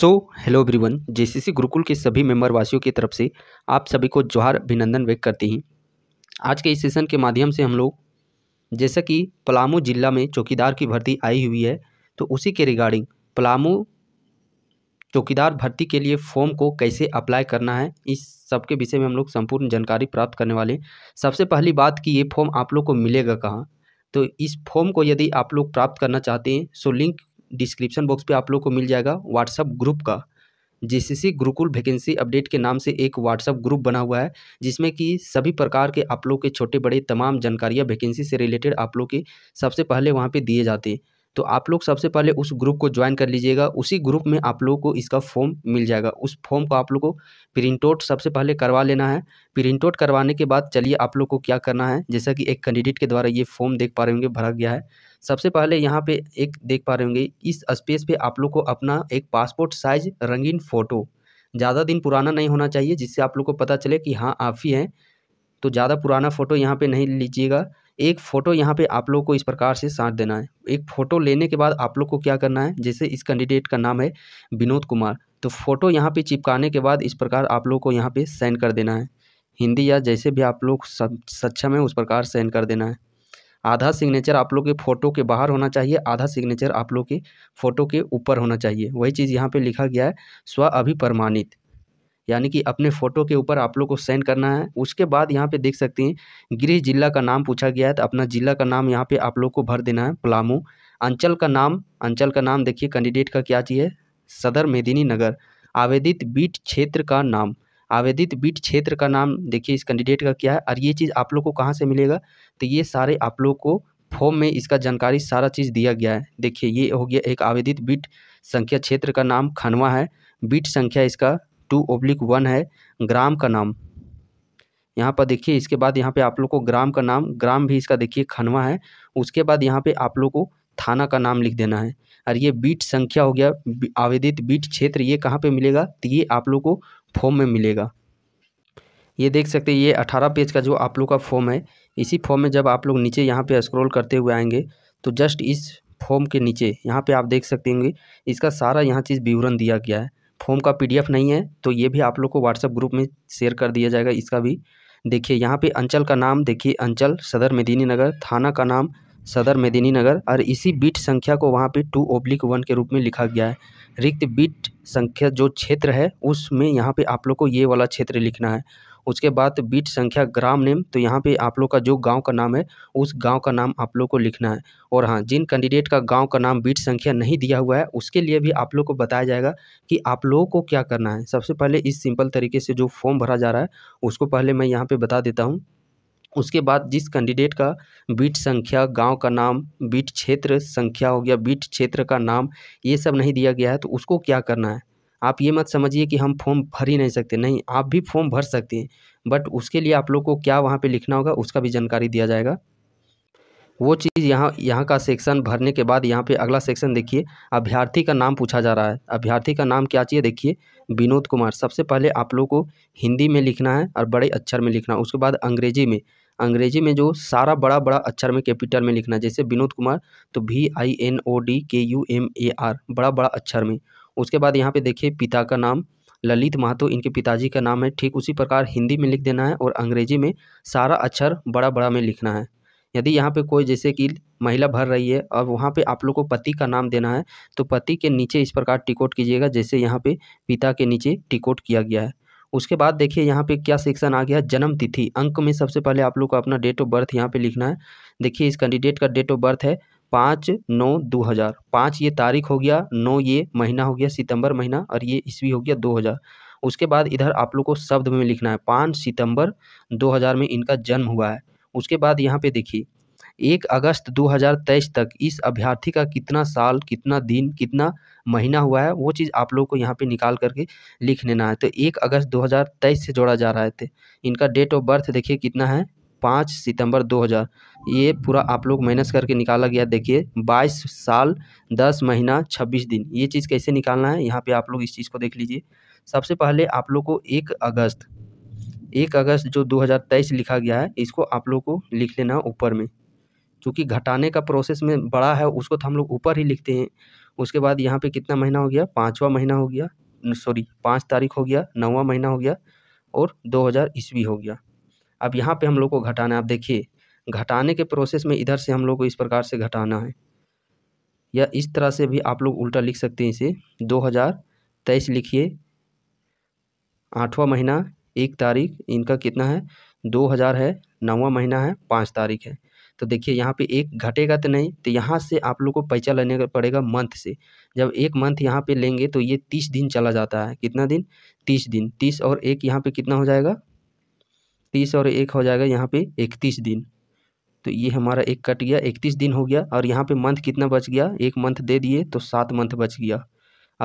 सो hello everyone JCC Gurukul के सभी member वासियों की तरफ से आप सभी को जोहार अभिनंदन व्यक्त करते हैं आज के इस सेशन के माध्यम से हम लोग जैसा कि पलामू जिला में चौकीदार की भर्ती आई हुई है तो उसी के रिगार्डिंग पलामू चौकीदार भर्ती के लिए फॉर्म को कैसे अप्लाई करना है इस सब के विषय में हम लोग संपूर्ण जानकारी प्राप्त करने वाले सबसे पहली बात कि ये फॉर्म आप लोग को मिलेगा कहाँ तो इस फॉर्म को यदि आप लोग प्राप्त करना चाहते हैं सो लिंक डिस्क्रिप्शन बॉक्स पे आप लोग को मिल जाएगा व्हाट्सअप ग्रुप का सी गुरुकुल वैकेंसी अपडेट के नाम से एक व्हाट्सअप ग्रुप बना हुआ है जिसमें कि सभी प्रकार के आप लोग के छोटे बड़े तमाम जानकारियाँ वैकेंसी से रिलेटेड आप लोग के सबसे पहले वहाँ पर दिए जाते हैं तो आप लोग सबसे पहले उस ग्रुप को ज्वाइन कर लीजिएगा उसी ग्रुप में आप लोगों को इसका फॉर्म मिल जाएगा उस फॉर्म को आप लोग को प्रिंट आउट सबसे पहले करवा लेना है प्रिंट आउट करवाने के बाद चलिए आप लोग को क्या करना है जैसा कि एक कैंडिडेट के द्वारा ये फॉर्म देख पा रहे होंगे भरा गया है सबसे पहले यहाँ पे एक देख पा रहे होंगे इस स्पेस पे आप लोग को अपना एक पासपोर्ट साइज रंगीन फ़ोटो ज़्यादा दिन पुराना नहीं होना चाहिए जिससे आप लोग को पता चले कि हाँ आप ही हैं तो ज़्यादा पुराना फ़ोटो यहाँ पे नहीं लीजिएगा एक फ़ोटो यहाँ पे आप लोग को इस प्रकार से साथ देना है एक फ़ोटो लेने के बाद आप लोग को क्या करना है जैसे इस कैंडिडेट का नाम है विनोद कुमार तो फ़ोटो यहाँ पे चिपकाने के बाद इस प्रकार आप लोग को यहाँ पे सेंड कर देना है हिंदी या जैसे भी आप लोग सक्षम है उस प्रकार सेंड कर देना है आधा सिग्नेचर आप लोग के फ़ोटो के बाहर होना चाहिए आधा सिग्नेचर आप लोग के फ़ोटो के ऊपर होना चाहिए वही चीज़ यहाँ पर लिखा गया है स्व अभिप्रमाणित यानी कि अपने फ़ोटो के ऊपर आप लोग को सेंड करना है उसके बाद यहाँ पे देख सकते हैं गृह जिला का नाम पूछा गया है तो अपना जिला का नाम यहाँ पे आप लोग को भर देना है पलामू अंचल का नाम अंचल का नाम देखिए कैंडिडेट का क्या चाहिए सदर मेदिनी नगर आवेदित बीट क्षेत्र का नाम आवेदित बीट क्षेत्र का नाम देखिए इस कैंडिडेट का क्या है और ये चीज़ आप लोग को कहाँ से मिलेगा तो ये सारे आप लोग को फॉर्म में इसका जानकारी सारा चीज़ दिया गया है देखिए ये हो गया एक आवेदित बीट संख्या क्षेत्र का नाम खनवा है बीट संख्या इसका टू ओब्लिक वन है ग्राम का नाम यहाँ पर देखिए इसके बाद यहाँ पे आप लोग को ग्राम का नाम ग्राम भी इसका देखिए खनवा है उसके बाद यहाँ पे आप लोग को थाना का नाम लिख देना है और ये बीट संख्या हो गया आवेदित बीट क्षेत्र ये कहाँ पे मिलेगा तो ये आप लोग को फॉर्म में मिलेगा ये देख सकते हैं ये अठारह पेज का जो आप लोग का फॉर्म है इसी फॉर्म में जब आप लोग नीचे यहाँ पर स्क्रोल करते हुए आएंगे तो जस्ट इस फॉर्म के नीचे यहाँ पर आप देख सकते होंगे इसका सारा यहाँ चीज़ विवरण दिया गया है फॉर्म का पीडीएफ नहीं है तो ये भी आप लोग को व्हाट्सएप ग्रुप में शेयर कर दिया जाएगा इसका भी देखिए यहाँ पे अंचल का नाम देखिए अंचल सदर मेदिनी नगर थाना का नाम सदर मेदिनी नगर और इसी बीट संख्या को वहाँ पे टू ओब्लिक वन के रूप में लिखा गया है रिक्त बीट संख्या जो क्षेत्र है उसमें यहाँ पर आप लोग को ये वाला क्षेत्र लिखना है उसके बाद बीट संख्या ग्राम नेम तो यहाँ पे आप लोग का जो गांव का नाम है उस गांव का नाम आप लोग को लिखना है और हाँ जिन कैंडिडेट का गांव का नाम बीट संख्या नहीं दिया हुआ है उसके लिए भी आप लोग को बताया जाएगा कि आप लोगों को क्या करना है सबसे पहले इस सिंपल तरीके से जो फॉर्म भरा जा रहा है उसको पहले मैं यहाँ पर बता देता हूँ उसके बाद जिस कैंडिडेट का बीट संख्या गांव का नाम बीट क्षेत्र संख्या हो गया बीट क्षेत्र का नाम ये सब नहीं दिया गया है तो उसको क्या करना है आप ये मत समझिए कि हम फॉर्म भर ही नहीं सकते नहीं आप भी फॉर्म भर सकते हैं बट उसके लिए आप लोग को क्या वहाँ पे लिखना होगा उसका भी जानकारी दिया जाएगा वो चीज़ यहाँ यहाँ का सेक्शन भरने के बाद यहाँ पे अगला सेक्शन देखिए अभ्यर्थी का नाम पूछा जा रहा है अभ्यर्थी का नाम क्या चाहिए देखिए विनोद कुमार सबसे पहले आप लोग को हिंदी में लिखना है और बड़े अक्षर में लिखना है उसके बाद अंग्रेजी में अंग्रेजी में जो सारा बड़ा बड़ा अक्षर में कैपिटल में लिखना है जैसे विनोद कुमार तो V I N O D K U M A R बड़ा बड़ा अक्षर में उसके बाद यहाँ पे देखिए पिता का नाम ललित महतो इनके पिताजी का नाम है ठीक उसी प्रकार हिंदी में लिख देना है और अंग्रेजी में सारा अक्षर बड़ा बड़ा में लिखना है यदि यहाँ पे कोई जैसे कि महिला भर रही है और वहाँ पे आप लोग को पति का नाम देना है तो पति के नीचे इस प्रकार टिकोट कीजिएगा जैसे यहाँ पे पिता के नीचे टिकोट किया गया है उसके बाद देखिए यहाँ पे क्या सेक्शन आ गया जन्म तिथि अंक में सबसे पहले आप लोग को अपना डेट ऑफ बर्थ यहाँ पे लिखना है देखिए इस कैंडिडेट का डेट ऑफ बर्थ है पाँच नौ दो हज़ार पाँच ये तारीख हो गया नौ ये महीना हो गया सितंबर महीना और ये ईस्वी हो गया दो हज़ार उसके बाद इधर आप लोग को शब्द में लिखना है पाँच सितंबर दो हज़ार में इनका जन्म हुआ है उसके बाद यहाँ पे देखिए एक अगस्त दो हज़ार तेईस तक इस अभ्यर्थी का कितना साल कितना दिन कितना महीना हुआ है वो चीज़ आप लोग को यहाँ पे निकाल करके लिख लेना है तो एक अगस्त दो से जोड़ा जा रहा है इनका डेट ऑफ बर्थ देखिए कितना है पाँच सितंबर 2000 ये पूरा आप लोग माइनस करके निकाला गया देखिए बाईस साल दस महीना छब्बीस दिन ये चीज़ कैसे निकालना है यहाँ पे आप लोग इस चीज़ को देख लीजिए सबसे पहले आप लोग को एक अगस्त एक अगस्त जो 2023 लिखा गया है इसको आप लोग को लिख लेना है ऊपर में क्योंकि घटाने का प्रोसेस में बड़ा है उसको तो हम लोग ऊपर ही लिखते हैं उसके बाद यहाँ पर कितना महीना हो गया पाँचवा महीना हो गया सॉरी पाँच तारीख हो गया नौवा महीना हो गया और दो हज़ार ईस्वी हो गया अब यहाँ पे हम लोग को घटाना है आप देखिए घटाने के प्रोसेस में इधर से हम लोग को इस प्रकार से घटाना है या इस तरह से भी आप लोग उल्टा लिख सकते हैं इसे दो हज़ार तेईस लिखिए आठवां महीना एक तारीख इनका कितना है दो हज़ार है नौवा महीना है पाँच तारीख है तो देखिए यहाँ पे एक घटेगा तो नहीं तो यहाँ से आप लोग को पैसा लेने का पड़ेगा मंथ से जब एक मंथ यहाँ पे लेंगे तो ये तीस दिन चला जाता है कितना दिन तीस दिन तीस और एक यहाँ पे कितना हो जाएगा तीस और एक हो जाएगा यहाँ पे इकतीस दिन तो ये हमारा एक कट गया इकतीस दिन हो गया और यहाँ पे मंथ कितना बच गया एक मंथ दे दिए तो सात मंथ बच गया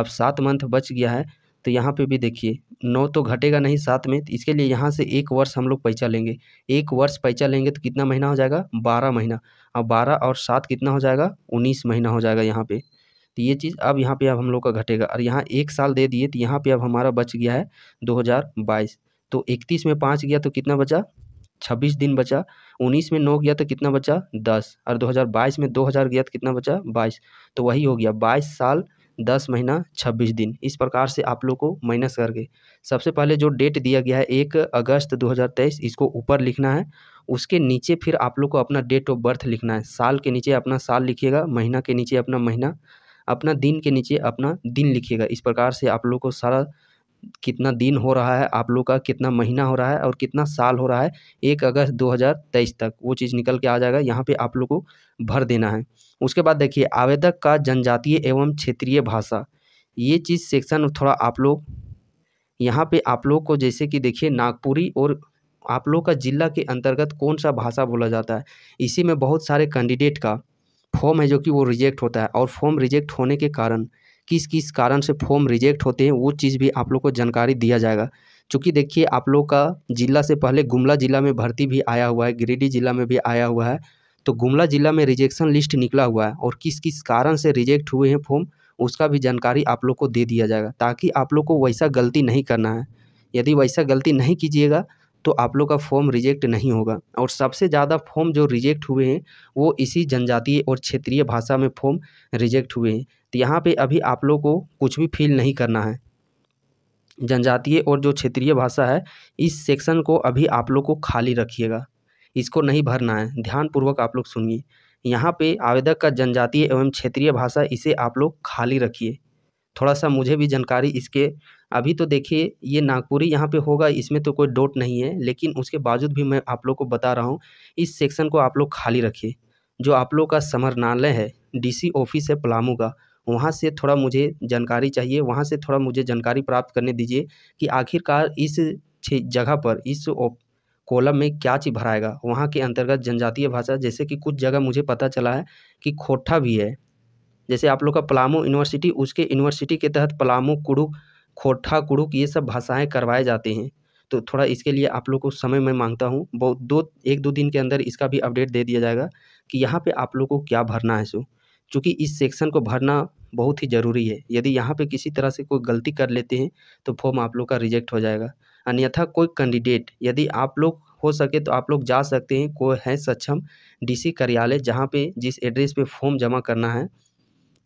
अब सात मंथ बच गया है तो यहाँ पे भी देखिए नौ तो घटेगा नहीं सात में तो इसके लिए यहाँ से एक वर्ष हम लोग पैचा लेंगे एक वर्ष पैचा लेंगे तो कितना महीना हो जाएगा बारह महीना अब बारह और सात कितना हो जाएगा उन्नीस महीना हो जाएगा यहाँ पर तो ये चीज़ अब यहाँ पे अब हम लोग का घटेगा और यहाँ एक साल दे दिए तो यहाँ पे अब हमारा बच गया है 2022 तो इकतीस में पाँच गया तो कितना बचा छब्बीस दिन बचा उन्नीस में नौ गया तो कितना बचा दस और दो हज़ार बाईस में दो हज़ार गया तो कितना बचा बाईस तो वही हो गया बाईस साल दस महीना छब्बीस दिन इस प्रकार से आप लोग को माइनस करके सबसे पहले जो डेट दिया गया है एक अगस्त दो हज़ार तेईस इसको ऊपर लिखना है उसके नीचे फिर आप लोग को अपना डेट ऑफ बर्थ लिखना है साल के नीचे अपना साल लिखिएगा महीना के नीचे अपना महीना अपना दिन के नीचे अपना दिन लिखिएगा इस प्रकार से आप लोग को सारा कितना दिन हो रहा है आप लोग का कितना महीना हो रहा है और कितना साल हो रहा है एक अगस्त 2023 तक वो चीज़ निकल के आ जाएगा यहाँ पे आप लोग को भर देना है उसके बाद देखिए आवेदक का जनजातीय एवं क्षेत्रीय भाषा ये चीज़ सेक्शन थोड़ा आप लोग यहाँ पे आप लोग को जैसे कि देखिए नागपुरी और आप लोग का जिला के अंतर्गत कौन सा भाषा बोला जाता है इसी में बहुत सारे कैंडिडेट का फॉर्म है जो कि वो रिजेक्ट होता है और फॉर्म रिजेक्ट होने के कारण किस किस कारण से फॉर्म रिजेक्ट होते हैं वो चीज़ भी आप लोग को जानकारी दिया जाएगा चूँकि देखिए आप लोग का ज़िला से पहले गुमला ज़िला में भर्ती भी आया हुआ है गिरिडीह ज़िला में भी आया हुआ है तो गुमला ज़िला में रिजेक्शन लिस्ट निकला हुआ है और किस किस कारण से रिजेक्ट हुए हैं फॉर्म उसका भी जानकारी आप लोग को दे दिया जाएगा ताकि आप लोग को वैसा गलती नहीं करना है यदि वैसा गलती नहीं कीजिएगा तो आप लोग का फॉर्म रिजेक्ट नहीं होगा और सबसे ज़्यादा फॉर्म जो रिजेक्ट हुए हैं वो इसी जनजातीय और क्षेत्रीय भाषा में फॉर्म रिजेक्ट हुए हैं तो यहाँ पे अभी आप लोग को कुछ भी फील नहीं करना है जनजातीय और जो क्षेत्रीय भाषा है इस सेक्शन को अभी आप लोग को खाली रखिएगा इसको नहीं भरना है ध्यानपूर्वक आप लोग सुनिए यहाँ पे आवेदक का जनजातीय एवं क्षेत्रीय भाषा इसे आप लोग खाली रखिए थोड़ा सा मुझे भी जानकारी इसके अभी तो देखिए ये नागपुरी यहाँ पे होगा इसमें तो कोई डोट नहीं है लेकिन उसके बावजूद भी मैं आप लोग को बता रहा हूँ इस सेक्शन को आप लोग खाली रखिए जो आप लोग का समरणालय है डीसी ऑफिस है पलामू का वहाँ से थोड़ा मुझे जानकारी चाहिए वहाँ से थोड़ा मुझे जानकारी प्राप्त करने दीजिए कि आखिरकार इस जगह पर इस कॉलम में क्या चीज़ भराएगा वहाँ के अंतर्गत जनजातीय भाषा जैसे कि कुछ जगह मुझे पता चला है कि खोटा भी है जैसे आप लोग का पलामू यूनिवर्सिटी उसके यूनिवर्सिटी के तहत पलामू कुड़ुक खोटा कुड़ुक ये सब भाषाएं करवाए जाते हैं तो थोड़ा इसके लिए आप लोग को समय मैं मांगता हूँ बहुत दो एक दो दिन के अंदर इसका भी अपडेट दे दिया जाएगा कि यहाँ पर आप लोग को क्या भरना है सो चूँकि इस सेक्शन को भरना बहुत ही ज़रूरी है यदि यहाँ पे किसी तरह से कोई गलती कर लेते हैं तो फॉर्म आप लोग का रिजेक्ट हो जाएगा अन्यथा कोई कैंडिडेट यदि आप लोग हो सके तो आप लोग जा सकते हैं कोई है सक्षम डीसी कार्यालय जहाँ पे जिस एड्रेस पे फॉर्म जमा करना है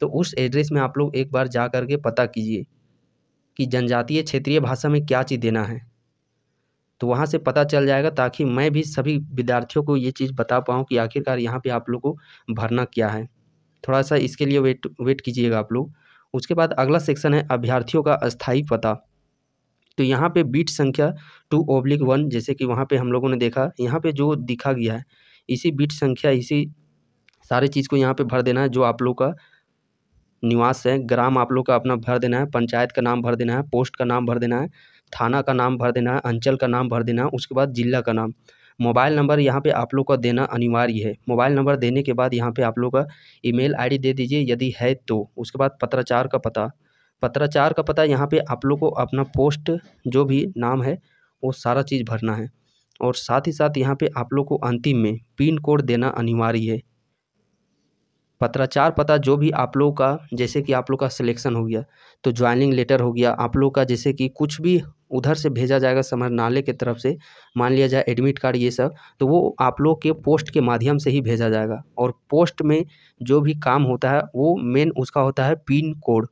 तो उस एड्रेस में आप लोग एक बार जा करके पता कीजिए कि जनजातीय क्षेत्रीय भाषा में क्या चीज़ देना है तो वहाँ से पता चल जाएगा ताकि मैं भी सभी विद्यार्थियों को ये चीज़ बता पाऊँ कि आखिरकार यहाँ पर आप लोग को भरना क्या है थोड़ा सा इसके लिए वेट वेट कीजिएगा आप लोग उसके बाद अगला सेक्शन है अभ्यर्थियों का अस्थायी पता तो यहाँ पे बीट संख्या टू ओब्लिक वन जैसे कि वहाँ पे हम लोगों ने देखा यहाँ पे जो दिखा गया है इसी बीट संख्या इसी सारे चीज़ को यहाँ पे भर देना है जो आप लोग का निवास है ग्राम आप लोग का अपना भर देना है पंचायत का नाम भर देना है पोस्ट का नाम भर देना है थाना का नाम भर देना है अंचल का नाम भर देना है उसके बाद जिला का नाम मोबाइल नंबर यहाँ पे आप लोग का देना अनिवार्य है मोबाइल नंबर देने के बाद यहाँ पे आप लोग का ईमेल आईडी दे दीजिए यदि है तो उसके बाद पत्राचार का पता पत्राचार का पता यहाँ पे आप लोग को अपना पोस्ट जो भी नाम है वो सारा चीज़ भरना है और साथ ही साथ यहाँ पे आप लोग को अंतिम में पिन कोड देना अनिवार्य है पत्राचार पता जो भी आप लोगों का जैसे कि आप लोग का सिलेक्शन हो गया तो ज्वाइनिंग लेटर हो गया आप लोग का जैसे कि कुछ भी उधर से भेजा जाएगा समरणालय के तरफ से मान लिया जाए एडमिट कार्ड ये सब तो वो आप लोग के पोस्ट के माध्यम से ही भेजा जाएगा और पोस्ट में जो भी काम होता है वो मेन उसका होता है पिन कोड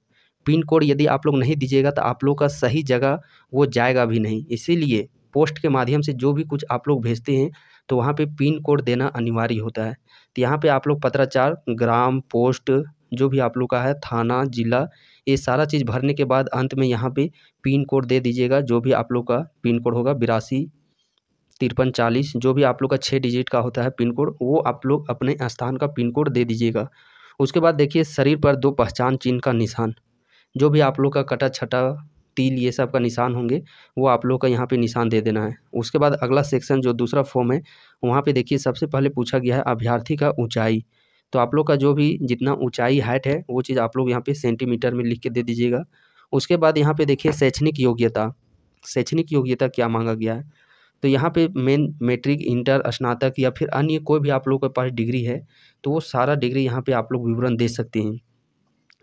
पिन कोड यदि आप लोग नहीं दीजिएगा तो आप लोग का सही जगह वो जाएगा भी नहीं इसीलिए पोस्ट के माध्यम से जो भी कुछ आप लोग भेजते हैं तो वहाँ पे पिन कोड देना अनिवार्य होता है तो यहाँ पे आप लोग पत्राचार ग्राम पोस्ट जो भी आप लोग का है थाना ज़िला ये सारा चीज़ भरने के बाद अंत में यहाँ पे पिन कोड दे दीजिएगा जो भी आप लोग का पिन कोड होगा बिरासी तिरपन चालीस जो भी आप लोग का छः डिजिट का होता है पिन कोड वो आप लोग अपने स्थान का पिन कोड दे दीजिएगा उसके बाद देखिए शरीर पर दो पहचान चिन्ह का निशान जो भी आप लोग का कटा छटा तील ये सब का निशान होंगे वो आप लोग का यहाँ पे निशान दे देना है उसके बाद अगला सेक्शन जो दूसरा फॉर्म है वहाँ पे देखिए सबसे पहले पूछा गया है अभ्यर्थी का ऊंचाई तो आप लोग का जो भी जितना ऊंचाई हाइट है वो चीज़ आप लोग यहाँ पर सेंटीमीटर में लिख के दे दीजिएगा उसके बाद यहाँ पर देखिए शैक्षणिक योग्यता शैक्षणिक योग्यता क्या मांगा गया है तो यहाँ पे मेन मैट्रिक इंटर स्नातक या फिर अन्य कोई भी आप लोग के पास डिग्री है तो वो सारा डिग्री यहाँ पे आप लोग विवरण दे सकते हैं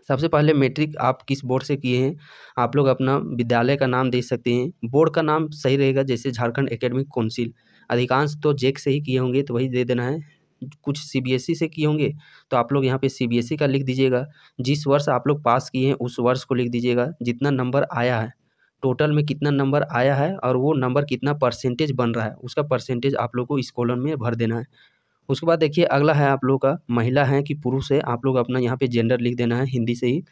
सबसे पहले मैट्रिक आप किस बोर्ड से किए हैं आप लोग अपना विद्यालय का नाम दे सकते हैं बोर्ड का नाम सही रहेगा जैसे झारखंड एकेडमिक काउंसिल अधिकांश तो जेक से ही किए होंगे तो वही दे देना है कुछ सी बी एस ई से किए होंगे तो आप लोग यहाँ पे सी बी एस का लिख दीजिएगा जिस वर्ष आप लोग पास किए हैं उस वर्ष को लिख दीजिएगा जितना नंबर आया है टोटल में कितना नंबर आया है और वो नंबर कितना परसेंटेज बन रहा है उसका परसेंटेज आप लोग को इस कॉलम में भर देना है उसके बाद देखिए अगला है आप लोग का महिला है कि पुरुष है आप लोग अपना यहाँ पे जेंडर लिख देना है हिंदी से ही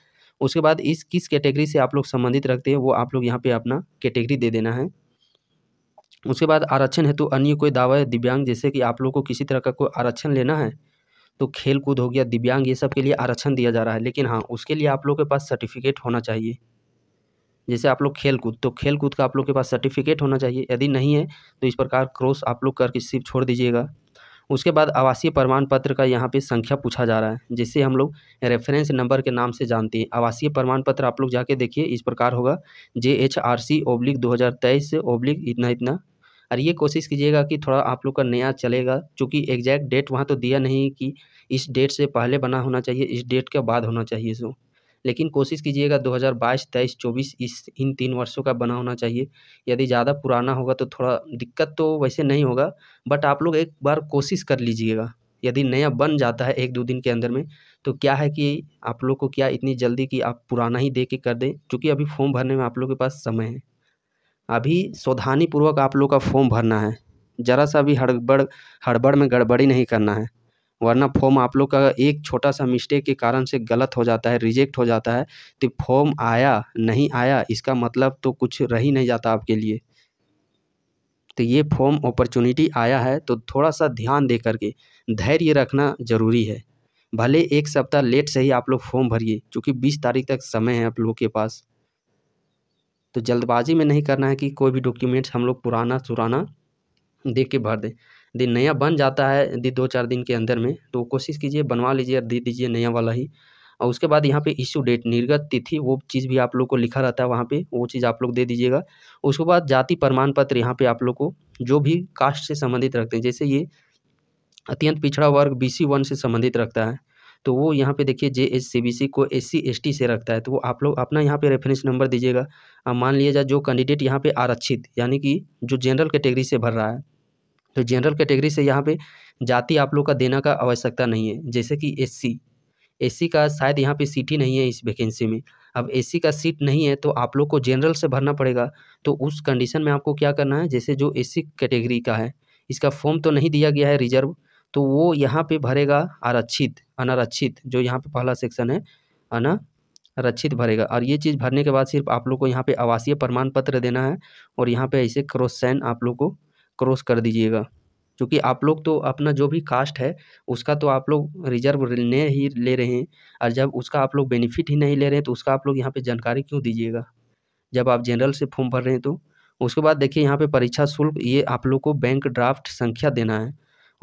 उसके बाद इस किस कैटेगरी से आप लोग संबंधित रखते हैं वो आप लोग यहाँ पे अपना कैटेगरी दे देना है उसके बाद आरक्षण हेतु तो अन्य कोई दावा है दिव्यांग जैसे कि आप लोग को किसी तरह का कोई आरक्षण लेना है तो खेल कूद हो गया दिव्यांग ये सब के लिए आरक्षण दिया जा रहा है लेकिन हाँ उसके लिए आप लोग के पास सर्टिफिकेट होना चाहिए जैसे आप लोग खेल कूद तो खेल कूद का आप लोग के पास सर्टिफिकेट होना चाहिए यदि नहीं है तो इस प्रकार क्रॉस आप लोग करके सिर्फ छोड़ दीजिएगा उसके बाद आवासीय प्रमाण पत्र का यहाँ पे संख्या पूछा जा रहा है जिसे हम लोग रेफरेंस नंबर के नाम से जानते हैं आवासीय प्रमाण पत्र आप लोग जाके देखिए इस प्रकार होगा J H R C oblique दो हज़ार तेईस ओब्लिक इतना इतना और ये कोशिश कीजिएगा कि थोड़ा आप लोग का नया चलेगा चूँकि एग्जैक्ट डेट वहाँ तो दिया नहीं कि इस डेट से पहले बना होना चाहिए इस डेट के बाद होना चाहिए सो लेकिन कोशिश कीजिएगा 2022 23 24 इस इन तीन वर्षों का बना होना चाहिए यदि ज़्यादा पुराना होगा तो थोड़ा दिक्कत तो वैसे नहीं होगा बट आप लोग एक बार कोशिश कर लीजिएगा यदि नया बन जाता है एक दो दिन के अंदर में तो क्या है कि आप लोग को क्या इतनी जल्दी कि आप पुराना ही दे के कर दें क्योंकि अभी फॉर्म भरने में आप लोग के पास समय है अभी सावधानीपूर्वक आप लोग का फॉर्म भरना है ज़रा सा भी हड़बड़ हड़बड़ में गड़बड़ी नहीं करना है वरना फॉर्म आप लोग का एक छोटा सा मिस्टेक के कारण से गलत हो जाता है रिजेक्ट हो जाता है तो फॉर्म आया नहीं आया इसका मतलब तो कुछ रह ही नहीं जाता आपके लिए तो ये फॉर्म अपॉर्चुनिटी आया है तो थोड़ा सा ध्यान दे करके धैर्य रखना ज़रूरी है भले एक सप्ताह लेट से ही आप लोग फॉर्म भरिए क्योंकि बीस तारीख तक समय है आप लोगों के पास तो जल्दबाजी में नहीं करना है कि कोई भी डॉक्यूमेंट्स हम लोग पुराना सुराना देख के भर दें यदि नया बन जाता है यदि दो चार दिन के अंदर में तो कोशिश कीजिए बनवा लीजिए दे दीजिए नया वाला ही और उसके बाद यहाँ पे इश्यू डेट निर्गत तिथि वो चीज़ भी आप लोग को लिखा रहता है वहाँ पे वो चीज़ आप लोग दे दीजिएगा उसके बाद जाति प्रमाण पत्र यहाँ पे आप लोग को जो भी कास्ट से संबंधित रखते हैं जैसे ये अत्यंत पिछड़ा वर्ग बी सी वन से संबंधित रखता है तो वो यहाँ पे देखिए जे एस सी बी सी को एस सी एस टी से रखता है तो वो आप लोग अपना यहाँ पे रेफरेंस नंबर दीजिएगा मान लिया जाए जो कैंडिडेट यहाँ पे आरक्षित यानी कि जो जनरल कैटेगरी से भर रहा है तो जनरल कैटेगरी से यहाँ पे जाति आप लोग का देना का आवश्यकता नहीं है जैसे कि एससी एससी का शायद यहाँ पे सीट ही नहीं है इस वैकेंसी में अब एससी का सीट नहीं है तो आप लोग को जनरल से भरना पड़ेगा तो उस कंडीशन में आपको क्या करना है जैसे जो ए कैटेगरी का है इसका फॉर्म तो नहीं दिया गया है रिजर्व तो वो यहाँ पे भरेगा आरक्षित अनारक्षित जो यहाँ पे पहला सेक्शन है अना रक्षित भरेगा और ये चीज़ भरने के बाद सिर्फ आप लोग को यहाँ पे आवासीय प्रमाण पत्र देना है और यहाँ पे ऐसे क्रॉस साइन आप लोग को क्रॉस कर दीजिएगा क्योंकि आप लोग तो अपना जो भी कास्ट है उसका तो आप लोग रिजर्व ले ही ले रहे हैं और जब उसका आप लोग बेनिफिट ही नहीं ले रहे हैं तो उसका आप लोग यहाँ पे जानकारी क्यों दीजिएगा जब आप जनरल से फॉर्म भर रहे हैं तो उसके बाद देखिए यहाँ पे परीक्षा शुल्क ये आप लोग को बैंक ड्राफ्ट संख्या देना है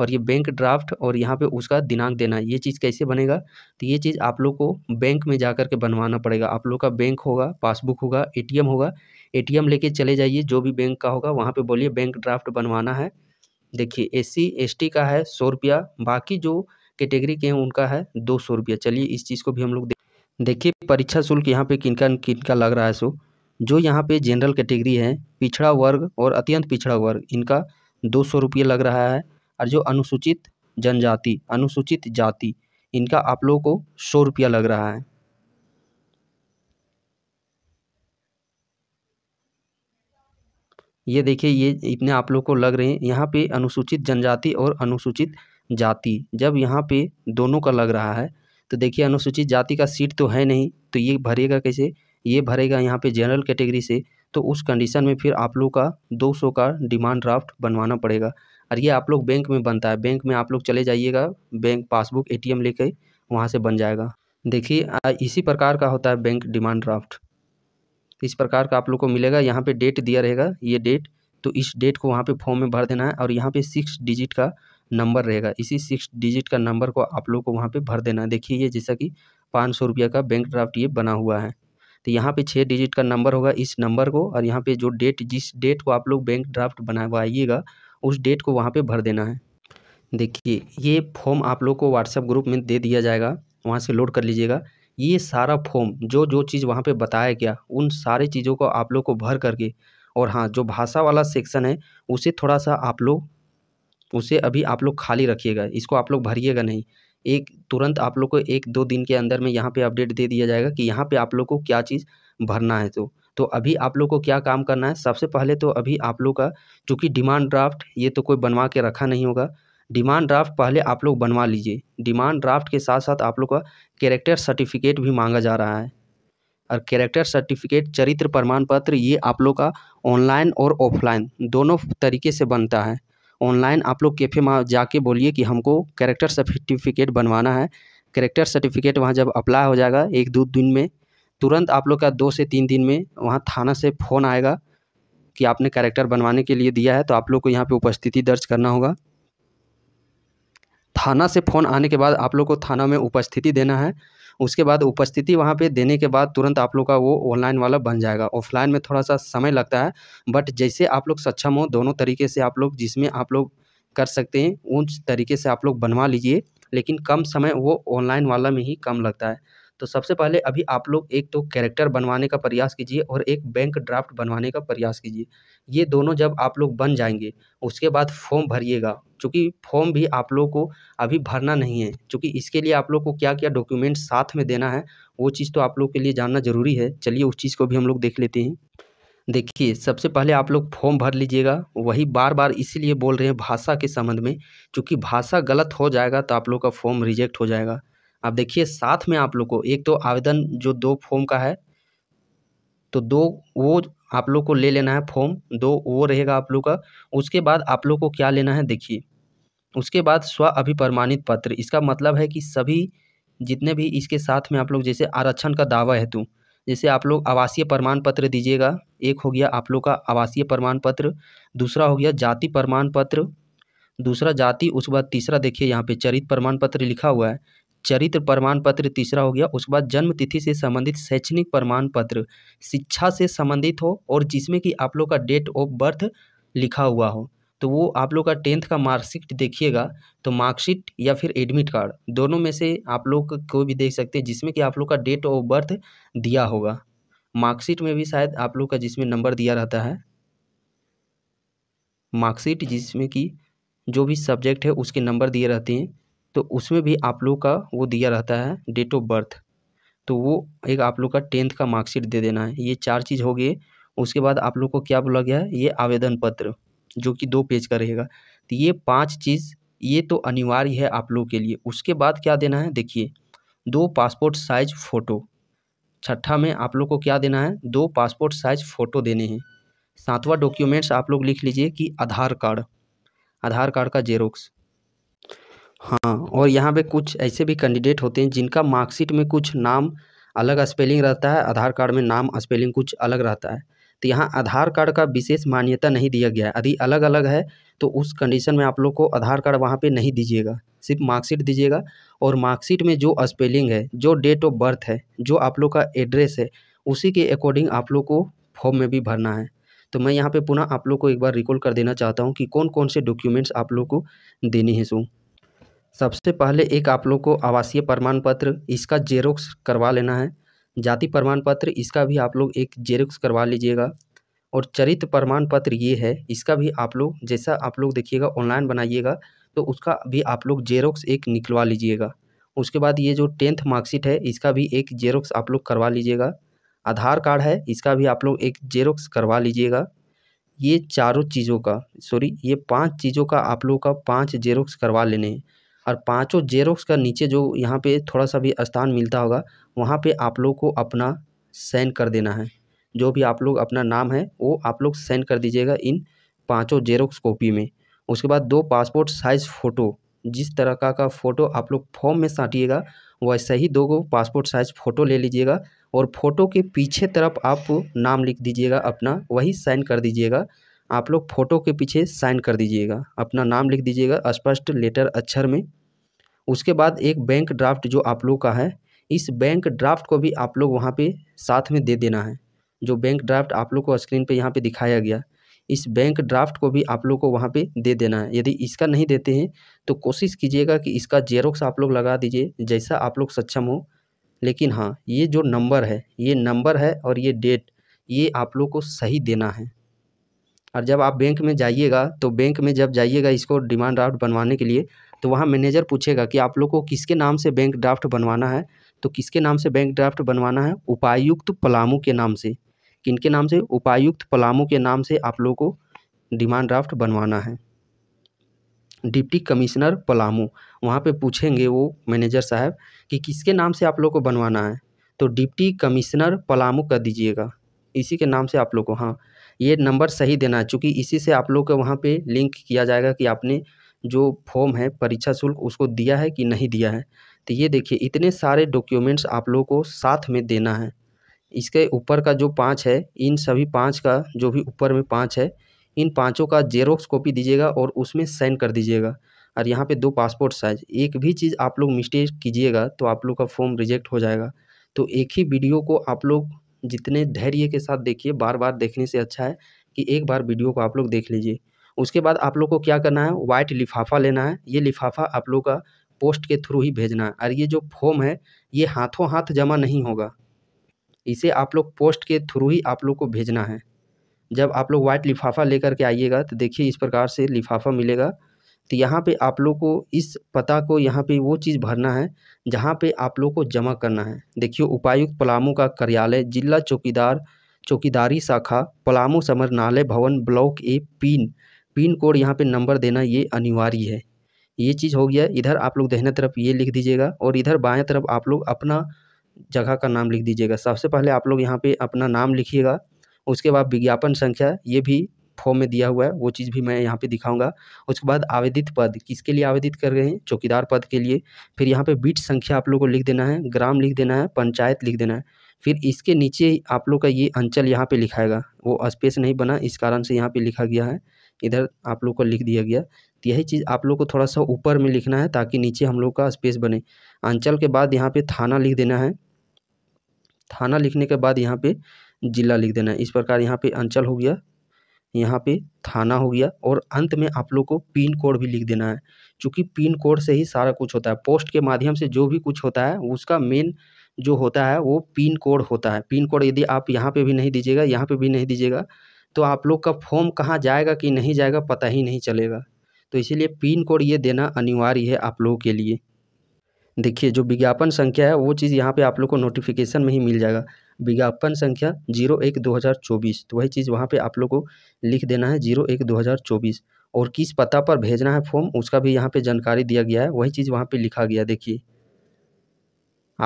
और ये बैंक ड्राफ्ट और यहाँ पे उसका दिनांक देना है ये चीज़ कैसे बनेगा तो ये चीज़ आप लोग को बैंक में जा कर के बनवाना पड़ेगा आप लोग का बैंक होगा पासबुक होगा एटीएम होगा एटीएम लेके चले जाइए जो भी बैंक का होगा वहाँ पे बोलिए बैंक ड्राफ्ट बनवाना है देखिए एससी एसटी का है सौ रुपया बाकी जो कैटेगरी के हैं उनका है दो सौ रुपया चलिए इस चीज़ को भी हम लोग देखिए परीक्षा शुल्क यहाँ पे किनका किनका लग रहा है सो जो यहाँ पे जनरल कैटेगरी है पिछड़ा वर्ग और अत्यंत पिछड़ा वर्ग इनका दो सौ रुपये लग रहा है और जो अनुसूचित जनजाति अनुसूचित जाति इनका आप लोगों को सौ रुपया लग रहा है ये देखिए ये इतने आप लोग को लग रहे हैं यहाँ पे अनुसूचित जनजाति और अनुसूचित जाति जब यहाँ पे दोनों का लग रहा है तो देखिए अनुसूचित जाति का सीट तो है नहीं तो ये भरेगा कैसे ये भरेगा यहाँ पे जनरल कैटेगरी से तो उस कंडीशन में फिर आप लोग का 200 का डिमांड ड्राफ्ट बनवाना पड़ेगा और ये आप लोग बैंक में बनता है बैंक में आप लोग चले जाइएगा बैंक पासबुक ए टी वहाँ से बन जाएगा देखिए इसी प्रकार का होता है बैंक डिमांड ड्राफ्ट तो इस प्रकार का आप लोग को मिलेगा यहाँ पे डेट दिया रहेगा ये डेट तो इस डेट को वहाँ पे फॉर्म में भर देना है और यहाँ पे सिक्स डिजिट का नंबर रहेगा इसी सिक्स डिजिट का नंबर को आप लोग को वहाँ पर भर देना है देखिए ये जैसा कि पाँच सौ रुपये का बैंक ड्राफ्ट ये बना हुआ है तो यहाँ पे छः डिजिट का नंबर होगा इस नंबर को और यहाँ पे जो डेट जिस डेट को आप लोग बैंक ड्राफ्ट बनावाइएगा उस डेट को वहाँ पे भर देना है देखिए ये फॉर्म आप लोग को व्हाट्सएप ग्रुप में दे दिया जाएगा वहाँ से लोड कर लीजिएगा ये सारा फॉर्म जो जो चीज़ वहाँ पे बताया गया उन सारे चीज़ों को आप लोग को भर करके और हाँ जो भाषा वाला सेक्शन है उसे थोड़ा सा आप लोग उसे अभी आप लोग खाली रखिएगा इसको आप लोग भरिएगा नहीं एक तुरंत आप लोग को एक दो दिन के अंदर में यहाँ पे अपडेट दे दिया जाएगा कि यहाँ पे आप लोग को क्या चीज़ भरना है तो तो अभी आप लोग को क्या काम करना है सबसे पहले तो अभी आप लोग का चूँकि डिमांड ड्राफ्ट ये तो कोई बनवा के रखा नहीं होगा डिमांड ड्राफ्ट पहले आप लोग बनवा लीजिए डिमांड ड्राफ्ट के साथ साथ आप लोग का कैरेक्टर सर्टिफिकेट भी मांगा जा रहा है और कैरेक्टर सर्टिफिकेट चरित्र प्रमाण पत्र ये आप लोग का ऑनलाइन और ऑफलाइन दोनों तरीके से बनता है ऑनलाइन आप लोग कैफे में जाके बोलिए कि हमको कैरेक्टर सर्टिफिकेट बनवाना है कैरेक्टर सर्टिफिकेट वहाँ जब अप्लाई हो जाएगा एक दो दिन में तुरंत आप लोग का दो से तीन दिन में वहाँ थाना से फ़ोन आएगा कि आपने कैरेक्टर बनवाने के लिए दिया है तो आप लोग को यहाँ पे उपस्थिति दर्ज करना होगा थाना से फ़ोन आने के बाद आप लोग को थाना में उपस्थिति देना है उसके बाद उपस्थिति वहाँ पे देने के बाद तुरंत आप लोग का वो ऑनलाइन वाला बन जाएगा ऑफलाइन में थोड़ा सा समय लगता है बट जैसे आप लोग सक्षम हो दोनों तरीके से आप लोग जिसमें आप लोग कर सकते हैं उन तरीके से आप लोग बनवा लीजिए लेकिन कम समय वो ऑनलाइन वाला में ही कम लगता है तो सबसे पहले अभी आप लोग एक तो कैरेक्टर बनवाने का प्रयास कीजिए और एक बैंक ड्राफ्ट बनवाने का प्रयास कीजिए ये दोनों जब आप लोग बन जाएंगे उसके बाद फॉर्म भरिएगा चूँकि फॉर्म भी आप लोग को अभी भरना नहीं है चूँकि इसके लिए आप लोग को क्या क्या डॉक्यूमेंट साथ में देना है वो चीज़ तो आप लोग के लिए जानना ज़रूरी है चलिए उस चीज़ को भी हम लोग देख लेते हैं देखिए सबसे पहले आप लोग फॉर्म भर लीजिएगा वही बार बार इसीलिए बोल रहे हैं भाषा के संबंध में क्योंकि भाषा गलत हो जाएगा तो आप लोग का फॉर्म रिजेक्ट हो जाएगा आप देखिए साथ में आप लोग को एक तो आवेदन जो दो फॉर्म का है तो दो वो आप लोग को ले लेना है फॉर्म दो वो रहेगा आप लोग का उसके बाद आप लोग को क्या लेना है देखिए उसके बाद स्व अभिप्रमाणित पत्र इसका मतलब है कि सभी जितने भी इसके साथ में आप लोग जैसे आरक्षण का दावा हेतु तो, जैसे आप लोग आवासीय प्रमाण पत्र दीजिएगा एक हो गया आप लोग का आवासीय प्रमाण पत्र दूसरा हो गया जाति प्रमाण पत्र दूसरा जाति उसके बाद तीसरा देखिए यहाँ पे चरित प्रमाण पत्र लिखा हुआ है चरित्र प्रमाण पत्र तीसरा हो गया उसके बाद जन्म तिथि से संबंधित शैक्षणिक प्रमाण पत्र शिक्षा से संबंधित हो और जिसमें कि आप लोग का डेट ऑफ बर्थ लिखा हुआ हो तो वो आप लोग का टेंथ का मार्कशीट देखिएगा तो मार्कशीट या फिर एडमिट कार्ड दोनों में से आप लोग कोई भी देख सकते हैं जिसमें कि आप लोग का डेट ऑफ बर्थ दिया होगा मार्कशीट में भी शायद आप लोग का जिसमें नंबर दिया रहता है मार्कशीट जिसमें कि जो भी सब्जेक्ट है उसके नंबर दिए रहते हैं तो उसमें भी आप लोग का वो दिया रहता है डेट ऑफ बर्थ तो वो एक आप लोग का टेंथ का मार्कशीट दे देना है ये चार चीज़ हो गए उसके बाद आप लोग को क्या बोला गया है ये आवेदन पत्र जो कि दो पेज का रहेगा तो ये पांच चीज़ ये तो अनिवार्य है आप लोग के लिए उसके बाद क्या देना है देखिए दो पासपोर्ट साइज फ़ोटो छठा में आप लोग को क्या देना है दो पासपोर्ट साइज फ़ोटो देने हैं सातवां डॉक्यूमेंट्स आप लोग लिख लीजिए कि आधार कार्ड आधार कार्ड का जेरोक्स हाँ और यहाँ पे कुछ ऐसे भी कैंडिडेट होते हैं जिनका मार्कशीट में कुछ नाम अलग स्पेलिंग रहता है आधार कार्ड में नाम स्पेलिंग कुछ अलग रहता है तो यहाँ आधार कार्ड का विशेष मान्यता नहीं दिया गया है यदि अलग अलग है तो उस कंडीशन में आप लोग को आधार कार्ड वहाँ पे नहीं दीजिएगा सिर्फ मार्कशीट दीजिएगा और मार्कशीट में जो स्पेलिंग है जो डेट ऑफ बर्थ है जो आप लोग का एड्रेस है उसी के अकॉर्डिंग आप लोग को फॉर्म में भी भरना है तो मैं यहाँ पर पुनः आप लोग को एक बार रिकॉल कर देना चाहता हूँ कि कौन कौन से डॉक्यूमेंट्स आप लोग को देनी है सो सबसे पहले एक आप लोग को आवासीय प्रमाण पत्र इसका जेरोक्स करवा लेना है जाति प्रमाण पत्र इसका भी आप लोग एक जेरोक्स करवा लीजिएगा और चरित्र प्रमाण पत्र ये है इसका भी आप लोग जैसा आप लोग देखिएगा ऑनलाइन बनाइएगा तो उसका भी आप लोग जेरोक्स एक निकलवा लीजिएगा उसके बाद ये जो टेंथ मार्कशीट है इसका भी एक जेरोक्स आप लोग करवा लीजिएगा आधार कार्ड है इसका भी आप लोग एक जेरोक्स करवा लीजिएगा ये चारों चीज़ों का सॉरी ये पांच चीज़ों का आप लोग का पांच जेरोक्स करवा लेने हैं और पाँचों जेरोक्स का नीचे जो यहाँ पे थोड़ा सा भी स्थान मिलता होगा वहाँ पे आप लोग को अपना साइन कर देना है जो भी आप लोग अपना नाम है वो आप लोग सेंड कर दीजिएगा इन पाँचों जेरोक्स कॉपी में उसके बाद दो पासपोर्ट साइज़ फ़ोटो जिस तरह का का फ़ोटो आप लोग फॉर्म में साटिएगा वैसे ही दो पासपोर्ट साइज़ फ़ोटो ले लीजिएगा और फ़ोटो के पीछे तरफ आप नाम लिख दीजिएगा अपना वही साइन कर दीजिएगा आप लोग फ़ोटो के पीछे साइन कर दीजिएगा अपना नाम लिख दीजिएगा स्पष्ट लेटर अक्षर में उसके बाद एक बैंक ड्राफ्ट जो आप लोग का है इस बैंक ड्राफ्ट को भी आप लोग वहाँ पे साथ में दे देना है जो बैंक ड्राफ्ट आप लोग को स्क्रीन पे यहाँ पे दिखाया गया इस बैंक ड्राफ्ट को भी आप लोग को वहाँ पे दे देना है यदि इसका नहीं देते हैं तो कोशिश कीजिएगा कि इसका जेरोक्स आप लोग लगा दीजिए जैसा आप लोग सक्षम हो लेकिन हाँ ये जो नंबर है ये नंबर है और ये डेट ये आप लोग को सही देना है और जब आप बैंक में जाइएगा तो बैंक में जब जाइएगा इसको डिमांड ड्राफ्ट बनवाने के लिए तो वहाँ मैनेजर पूछेगा कि आप लोग को किसके नाम से बैंक ड्राफ्ट बनवाना है तो किसके नाम से बैंक ड्राफ्ट बनवाना है उपायुक्त पलामू के नाम से किन के नाम से उपायुक्त पलामू के नाम से आप लोग को डिमांड ड्राफ्ट बनवाना है डिप्टी कमिश्नर पलामू वहाँ पे पूछेंगे वो मैनेजर साहब कि किसके नाम से आप लोग को बनवाना है तो डिप्टी कमिश्नर पलामू कर दीजिएगा इसी के नाम से आप लोग को हाँ ये नंबर सही देना है चूँकि इसी से आप लोग का वहाँ पर लिंक किया जाएगा कि आपने जो फॉर्म है परीक्षा शुल्क उसको दिया है कि नहीं दिया है तो ये देखिए इतने सारे डॉक्यूमेंट्स आप लोग को साथ में देना है इसके ऊपर का जो पाँच है इन सभी पाँच का जो भी ऊपर में पाँच है इन पाँचों का जेरोक्स कॉपी दीजिएगा और उसमें साइन कर दीजिएगा और यहाँ पे दो पासपोर्ट साइज एक भी चीज़ आप लोग मिस्टेक कीजिएगा तो आप लोग का फॉर्म रिजेक्ट हो जाएगा तो एक ही वीडियो को आप लोग जितने धैर्य के साथ देखिए बार बार देखने से अच्छा है कि एक बार वीडियो को आप लोग देख लीजिए उसके बाद आप लोग को क्या करना है वाइट लिफाफा लेना है ये लिफाफा आप लोग का पोस्ट के थ्रू ही भेजना है और ये जो फॉर्म है ये हाथों हाथ जमा नहीं होगा इसे आप लोग पोस्ट के थ्रू ही आप लोग को भेजना है जब आप लोग वाइट लिफाफा लेकर के आइएगा तो देखिए इस प्रकार से लिफाफा मिलेगा तो यहाँ पे आप लोग को इस पता को यहाँ पे वो चीज़ भरना है जहाँ पे आप लोग को जमा करना है देखिए उपायुक्त पलामू का कार्यालय जिला चौकीदार चौकीदारी शाखा पलामू नाले भवन block A pin pin code यहाँ पे नंबर देना ये अनिवार्य है ये चीज़ हो गया इधर आप लोग दहने तरफ ये लिख दीजिएगा और इधर बाएं तरफ आप लोग अपना जगह का नाम लिख दीजिएगा सबसे पहले आप लोग यहाँ पे अपना नाम लिखिएगा उसके बाद विज्ञापन संख्या ये भी फॉर्म में दिया हुआ है वो चीज़ भी मैं यहाँ पे दिखाऊंगा उसके बाद आवेदित पद किसके लिए आवेदित कर रहे हैं चौकीदार पद के लिए फिर यहाँ पे बीट संख्या आप लोग को लिख देना है ग्राम लिख देना है पंचायत लिख देना है फिर इसके नीचे आप लोग का ये अंचल यहाँ पर लिखाएगा वो स्पेस नहीं बना इस कारण से यहाँ पर लिखा गया है इधर आप लोग को लिख दिया गया तो यही चीज़ आप लोग को थोड़ा सा ऊपर में लिखना है ताकि नीचे हम लोग का स्पेस बने अंचल के बाद यहाँ पर थाना लिख देना है थाना लिखने के बाद यहाँ पे ज़िला लिख देना है इस प्रकार यहाँ पे अंचल हो गया यहाँ पे थाना हो गया और अंत में आप लोग को पिन कोड भी लिख देना है चूँकि पिन कोड से ही सारा कुछ होता है पोस्ट के माध्यम से जो भी कुछ होता है उसका मेन जो होता है वो पिन कोड होता है पिन कोड यदि आप यहाँ पे भी नहीं दीजिएगा यहाँ पे भी नहीं दीजिएगा तो आप लोग का फॉर्म कहाँ जाएगा कि नहीं जाएगा पता ही नहीं चलेगा तो इसीलिए पिन कोड ये देना अनिवार्य है आप लोगों के लिए देखिए जो विज्ञापन संख्या है वो चीज़ यहाँ पर आप लोग को नोटिफिकेशन में ही मिल जाएगा विज्ञापन संख्या जीरो एक दो हज़ार चौबीस तो वही चीज़ वहाँ पे आप लोग को लिख देना है जीरो एक दो हज़ार चौबीस और किस पता पर भेजना है फॉर्म उसका भी यहाँ पे जानकारी दिया गया है वही चीज़ वहाँ पे लिखा गया देखिए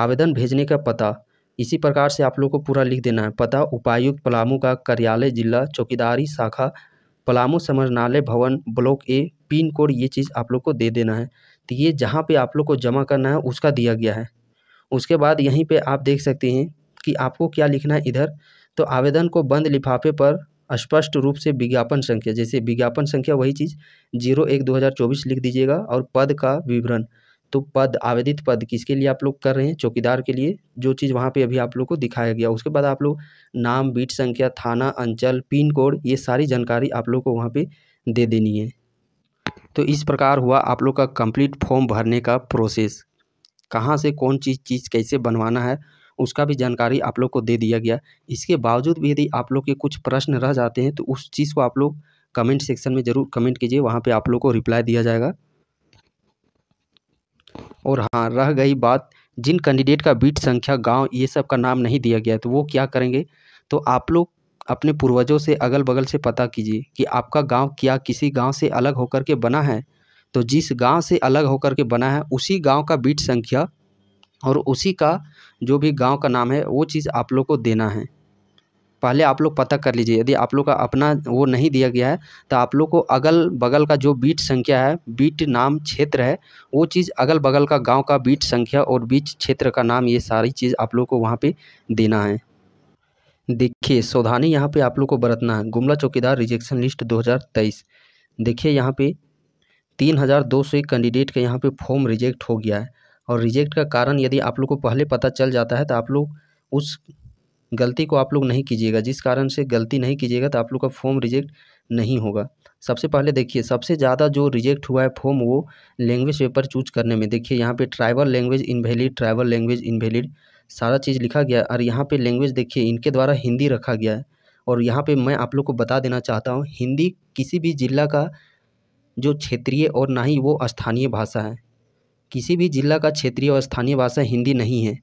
आवेदन भेजने का पता इसी प्रकार से आप लोग को पूरा लिख देना है पता उपायुक्त पलामू का कार्यालय जिला चौकीदारी शाखा पलामू समरणालय भवन ब्लॉक ए पिन कोड ये चीज़ आप लोग को दे देना है तो ये जहाँ पर आप लोग को जमा करना है उसका दिया गया है उसके बाद यहीं पे आप देख सकते हैं कि आपको क्या लिखना है इधर तो आवेदन को बंद लिफाफे पर स्पष्ट रूप से विज्ञापन संख्या जैसे विज्ञापन संख्या वही चीज़ जीरो एक दो हज़ार चौबीस लिख दीजिएगा और पद का विवरण तो पद आवेदित पद किसके लिए आप लोग कर रहे हैं चौकीदार के लिए जो चीज़ वहाँ पे अभी आप लोग को दिखाया गया उसके बाद आप लोग नाम बीट संख्या थाना अंचल पिन कोड ये सारी जानकारी आप लोग को वहाँ पर दे देनी है तो इस प्रकार हुआ आप लोग का कम्प्लीट फॉर्म भरने का प्रोसेस कहाँ से कौन चीज़ चीज़ कैसे बनवाना है उसका भी जानकारी आप लोग को दे दिया गया इसके बावजूद भी यदि आप लोग के कुछ प्रश्न रह जाते हैं तो उस चीज़ को आप लोग कमेंट सेक्शन में ज़रूर कमेंट कीजिए वहाँ पर आप लोग को रिप्लाई दिया जाएगा और हाँ रह गई बात जिन कैंडिडेट का बीट संख्या गांव ये सब का नाम नहीं दिया गया तो वो क्या करेंगे तो आप लोग अपने पूर्वजों से अगल बगल से पता कीजिए कि आपका गांव क्या किसी गांव से अलग होकर के बना है तो जिस गांव से अलग होकर के बना है उसी गांव का बीट संख्या और उसी का जो भी गाँव का नाम है वो चीज़ आप लोग को देना है पहले आप लोग पता कर लीजिए यदि आप लोग का अपना वो नहीं दिया गया है तो आप लोग को अगल बगल का जो बीट संख्या है बीट नाम क्षेत्र है वो चीज़ अगल बगल का गांव का बीट संख्या और बीट क्षेत्र का नाम ये सारी चीज़ आप लोग को वहाँ पे देना है देखिए सावधानी यहाँ पे आप लोग को बरतना है गुमला चौकीदार रिजेक्शन लिस्ट 2023 देखिए यहाँ पे तीन हज़ार दो सौ कैंडिडेट का यहाँ पे फॉर्म रिजेक्ट हो गया है और रिजेक्ट का कारण यदि आप लोग को पहले पता चल जाता है तो आप लोग उस गलती को आप लोग नहीं कीजिएगा जिस कारण से गलती नहीं कीजिएगा तो आप लोग का फॉर्म रिजेक्ट नहीं होगा सबसे पहले देखिए सबसे ज़्यादा जो रिजेक्ट हुआ है फॉर्म वो लैंग्वेज पेपर चूज करने में देखिए यहाँ पे tribal language invalid tribal language invalid सारा चीज़ लिखा गया और यहाँ पे लैंग्वेज देखिए इनके द्वारा हिंदी रखा गया है और यहाँ पे मैं आप लोग को बता देना चाहता हूँ हिंदी किसी भी जिला का जो क्षेत्रीय और ना ही वो स्थानीय भाषा है किसी भी ज़िला का क्षेत्रीय और स्थानीय भाषा हिंदी नहीं है